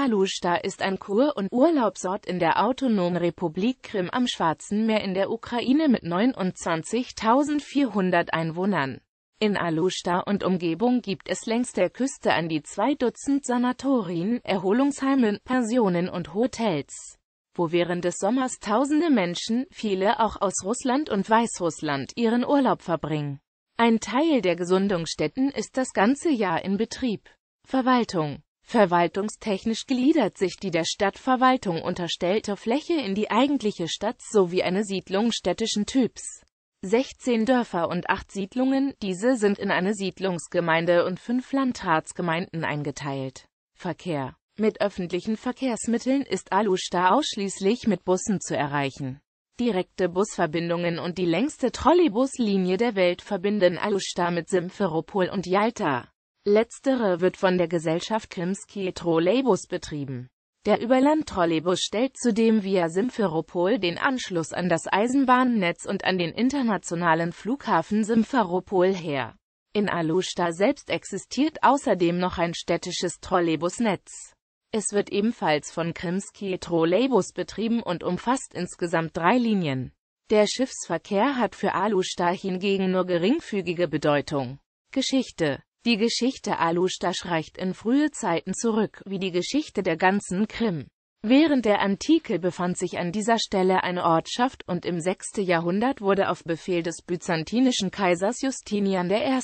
Alushta ist ein Kur- und Urlaubsort in der Autonomen Republik Krim am Schwarzen Meer in der Ukraine mit 29.400 Einwohnern. In Alushta und Umgebung gibt es längs der Küste an die zwei Dutzend Sanatorien, Erholungsheime, Pensionen und Hotels, wo während des Sommers tausende Menschen, viele auch aus Russland und Weißrussland, ihren Urlaub verbringen. Ein Teil der Gesundungsstätten ist das ganze Jahr in Betrieb. Verwaltung Verwaltungstechnisch gliedert sich die der Stadtverwaltung unterstellte Fläche in die eigentliche Stadt sowie eine Siedlung städtischen Typs. 16 Dörfer und 8 Siedlungen, diese sind in eine Siedlungsgemeinde und 5 Landratsgemeinden eingeteilt. Verkehr Mit öffentlichen Verkehrsmitteln ist Alusta ausschließlich mit Bussen zu erreichen. Direkte Busverbindungen und die längste Trolleybuslinie der Welt verbinden Alusta mit Simferopol und Yalta. Letztere wird von der Gesellschaft Krimski Trolleybus betrieben. Der Überland-Trolleybus stellt zudem via Simferopol den Anschluss an das Eisenbahnnetz und an den internationalen Flughafen Simferopol her. In Alushta selbst existiert außerdem noch ein städtisches Trolleybusnetz. Es wird ebenfalls von Krimski Trolleybus betrieben und umfasst insgesamt drei Linien. Der Schiffsverkehr hat für Alushta hingegen nur geringfügige Bedeutung. Geschichte die Geschichte Alustasch reicht in frühe Zeiten zurück, wie die Geschichte der ganzen Krim. Während der Antike befand sich an dieser Stelle eine Ortschaft und im 6. Jahrhundert wurde auf Befehl des byzantinischen Kaisers Justinian I.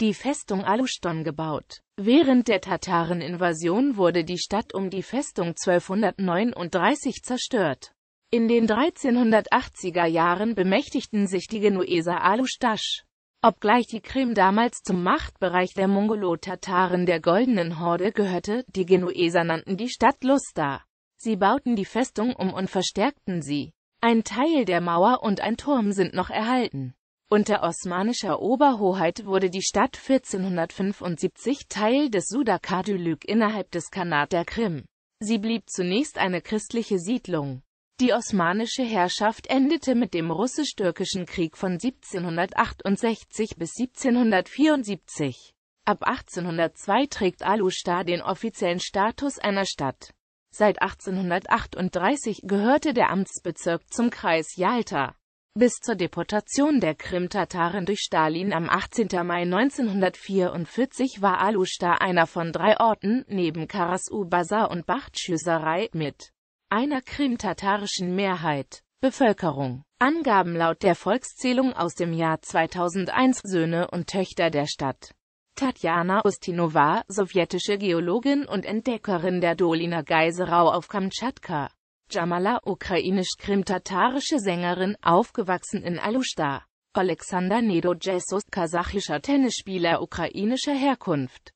die Festung Aluston gebaut. Während der Tatareninvasion wurde die Stadt um die Festung 1239 zerstört. In den 1380er Jahren bemächtigten sich die Genueser Alustasch. Obgleich die Krim damals zum Machtbereich der Mongolo-Tataren der Goldenen Horde gehörte, die Genueser nannten die Stadt Lusta. Sie bauten die Festung um und verstärkten sie. Ein Teil der Mauer und ein Turm sind noch erhalten. Unter osmanischer Oberhoheit wurde die Stadt 1475 Teil des Sudakadülük innerhalb des Kanat der Krim. Sie blieb zunächst eine christliche Siedlung. Die osmanische Herrschaft endete mit dem russisch-türkischen Krieg von 1768 bis 1774. Ab 1802 trägt Alushtar den offiziellen Status einer Stadt. Seit 1838 gehörte der Amtsbezirk zum Kreis Jalta. Bis zur Deportation der Krim-Tataren durch Stalin am 18. Mai 1944 war Alushtar einer von drei Orten, neben Karasu Bazar und Bachtschüsserei, mit einer krimtatarischen Mehrheit. Bevölkerung Angaben laut der Volkszählung aus dem Jahr 2001 Söhne und Töchter der Stadt Tatjana Ustinova, sowjetische Geologin und Entdeckerin der Dolina Geiserau auf Kamtschatka. Jamala, ukrainisch-krimtatarische Sängerin, aufgewachsen in Alushta. Alexander Nedojessus, kasachischer Tennisspieler ukrainischer Herkunft.